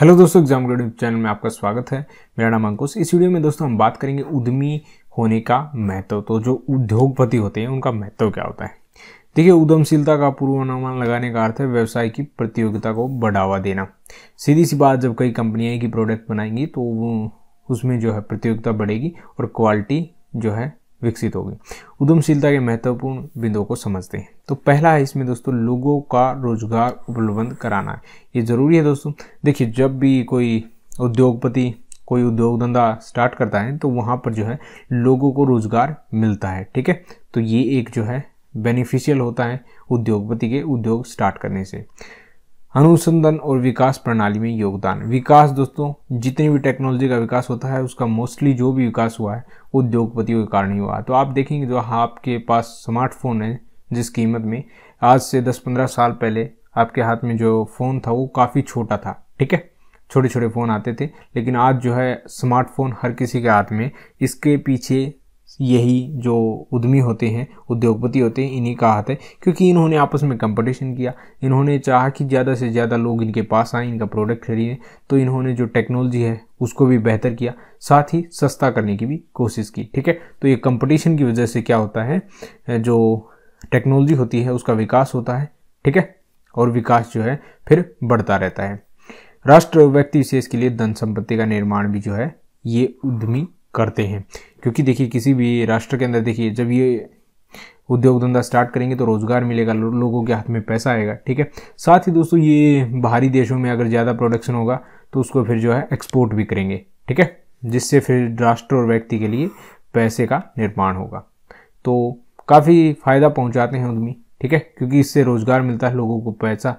hello दोस्तों exam grade channel में आपका स्वागत है मेरा नाम अंकुश इस वीडियो में दोस्तों हम बात करेंगे उद्यमी होने का महत्व तो जो उद्योगपति होते हैं उनका महत्व क्या होता है देखिए उद्यमशीलता का पूर्वानुमान लगाने का अर्थ है व्यवसाय की प्रतियोगिता को बढ़ावा देना सीधी सी बात जब कई कंपनियाँ की प्रोडक्ट बनाएंगी तो उसमें जो है प्रतियोगिता बढ़ेगी और क्वालिटी जो है विकसित होगी उद्यमशीलता के महत्वपूर्ण बिंदुओं को समझते हैं तो पहला है इसमें दोस्तों लोगों का रोजगार उपलब्ध कराना है ये ज़रूरी है दोस्तों देखिए जब भी कोई उद्योगपति कोई उद्योग धंधा स्टार्ट करता है तो वहाँ पर जो है लोगों को रोजगार मिलता है ठीक है तो ये एक जो है बेनिफिशियल होता है उद्योगपति के उद्योग स्टार्ट करने से अनुसंधान और विकास प्रणाली में योगदान विकास दोस्तों जितनी भी टेक्नोलॉजी का विकास होता है उसका मोस्टली जो भी विकास हुआ है वो उद्योगपतियों के कारण ही हुआ है तो आप देखेंगे जो आपके पास स्मार्टफोन है जिस कीमत में आज से 10-15 साल पहले आपके हाथ में जो फ़ोन था वो काफ़ी छोटा था ठीक है छोटे छोटे फ़ोन आते थे लेकिन आज जो है स्मार्टफोन हर किसी के हाथ में इसके पीछे यही जो उद्यमी होते हैं उद्योगपति होते हैं इन्हीं का हाथ है क्योंकि इन्होंने आपस में कंपटीशन किया इन्होंने चाहा कि ज़्यादा से ज़्यादा लोग इनके पास आएँ इनका प्रोडक्ट खरीदें तो इन्होंने जो टेक्नोलॉजी है उसको भी बेहतर किया साथ ही सस्ता करने की भी कोशिश की ठीक है तो ये कंपटीशन की वजह से क्या होता है जो टेक्नोलॉजी होती है उसका विकास होता है ठीक है और विकास जो है फिर बढ़ता रहता है राष्ट्र व्यक्ति विशेष के लिए धन संपत्ति का निर्माण भी जो है ये उद्यमी करते हैं क्योंकि देखिए किसी भी राष्ट्र के अंदर देखिए जब ये उद्योग धंधा स्टार्ट करेंगे तो रोज़गार मिलेगा लो, लोगों के हाथ में पैसा आएगा ठीक है साथ ही दोस्तों ये बाहरी देशों में अगर ज़्यादा प्रोडक्शन होगा तो उसको फिर जो है एक्सपोर्ट भी करेंगे ठीक है जिससे फिर राष्ट्र और व्यक्ति के लिए पैसे का निर्माण होगा तो काफ़ी फ़ायदा पहुंचाते हैं उद्यमी ठीक है क्योंकि इससे रोज़गार मिलता है लोगों को पैसा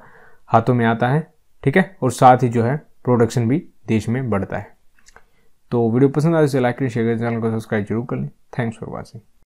हाथों में आता है ठीक है और साथ ही जो है प्रोडक्शन भी देश में बढ़ता है तो वीडियो पसंद आए तो लाइक करें शेयर करें चैनल को सब्सक्राइब जरूर कर लें थैंक्स फॉर वॉचिंग